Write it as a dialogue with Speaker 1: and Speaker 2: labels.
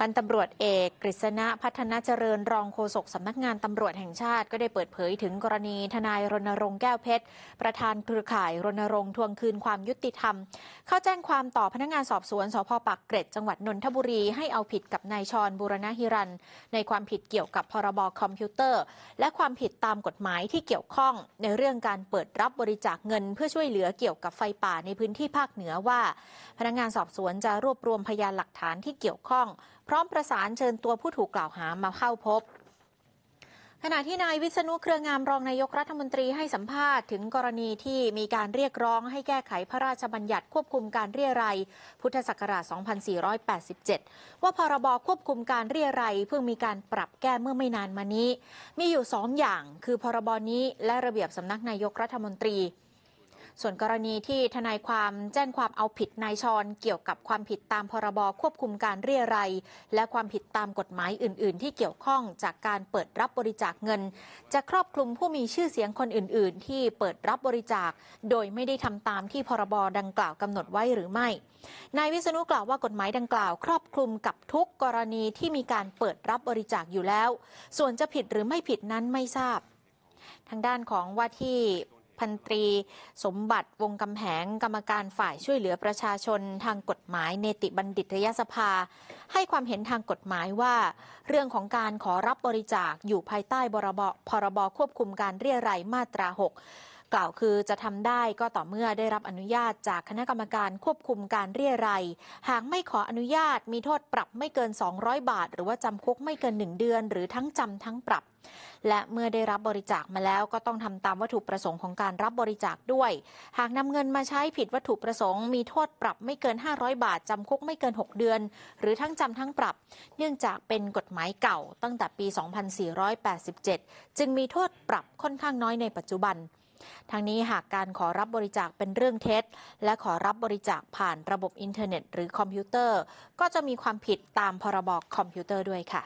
Speaker 1: พันตำรวจเอกกฤษณะพัฒนาเจริญ รองโฆษกสำนักงานตำรวจแห่งชาติก็ได้เปิดเผยถึงกรณีทนายรณรงค์แก้วเพชร ประธานเครือข่ายรณรงค์ทวงคืนความยุติธรรมเข้าแจ้งความต่อพนักงงานสอบสวนสพปักเกร็ดจังหวัดนนทบุรีให้เอาผิดกับนายชรบุรณฮิรัน ในความผิดเกี่ยวกับพรบคอมพิวเตอร์ และความผิดตามกฎหมายที่เกี่ยวข้อง ในเรื่องการเปิดรับบริจาคเงินเพื่อช่วยเหลือเกี่ยวกับไฟป่าในพื้นที่ภาคเหนือว่าพนักงงานสอบสวนจะรวบรวมพยานหลักฐานที่เกี่ยวข้องพร้อมประสานเชิญตัวผู้ถูกกล่าวหามาเข้าพบ ขณะที่นายวิษณุเครืองามรองนายกรัฐมนตรีให้สัมภาษณ์ถึงกรณีที่มีการเรียกร้องให้แก้ไขพระราชบัญญัติควบคุมการเรียรัยพุทธศักราช 2487 ว่าพรบควบคุมการเรียรัยเพิ่งมีการปรับแก้เมื่อไม่นานมานี้ มีอยู่สองอย่างคือพรบนี้และระเบียบสำนักนายกรัฐมนตรีส่วนกรณีที่ทนายความแจ้งความเอาผิดนายชอนเกี่ยวกับความผิดตามพรบควบคุมการเรียรัยและความผิดตามกฎหมายอื่น ๆ ที่เกี่ยวข้องจากการเปิดรับบริจาคเงิน จะครอบคลุมผู้มีชื่อเสียงคนอื่นๆ ที่เปิดรับบริจาค โดยไม่ได้ทำตามที่พรบดังกล่าวกำหนดไว้หรือไม่ นายวิษณุกล่าวว่ากฎหมายดังกล่าว ครอบคลุมกับทุกกรณีที่มีการเปิดรับบริจาคอยู่แล้ว ส่วนจะผิดหรือไม่ผิดนั้นไม่ทราบ ทางด้านของว่าที่พันตรีสมบัติวงกำแหงกรรมการฝ่ายช่วยเหลือประชาชนทางกฎหมายเนติบัณฑิตยสภา ให้ความเห็นทางกฎหมายว่า เรื่องของการขอรับบริจาคอยู่ภายใต้บรบพรบควบคุมการเรียรัยมาตรา6กล่าวคือจะทำได้ก็ต่อเมื่อได้รับอนุญาตจากคณะกรรมการควบคุมการเรียรัยหากไม่ขออนุญาต มีโทษปรับไม่เกิน 200 บาท หรือว่าจำคุกไม่เกิน 1 เดือน หรือทั้งจำทั้งปรับ และเมื่อได้รับบริจาคมาแล้วก็ต้องทำตามวัตถุประสงค์ของการรับบริจาคด้วย หากนำเงินมาใช้ผิดวัตถุประสงค์มีโทษปรับไม่เกิน 500 บาท จำคุกไม่เกิน 6 เดือน หรือทั้งจำทั้งปรับ เนื่องจากเป็นกฎหมายเก่า ตั้งแต่ปี 2487 จึงมีโทษปรับค่อนข้างน้อยในปัจจุบันทางนี้หากการขอรับบริจาคเป็นเรื่องเท็จ และขอรับบริจาคผ่านระบบอินเทอร์เน็ตหรือคอมพิวเตอร์ ก็จะมีความผิดตามพรบคอมพิวเตอร์ด้วยค่ะ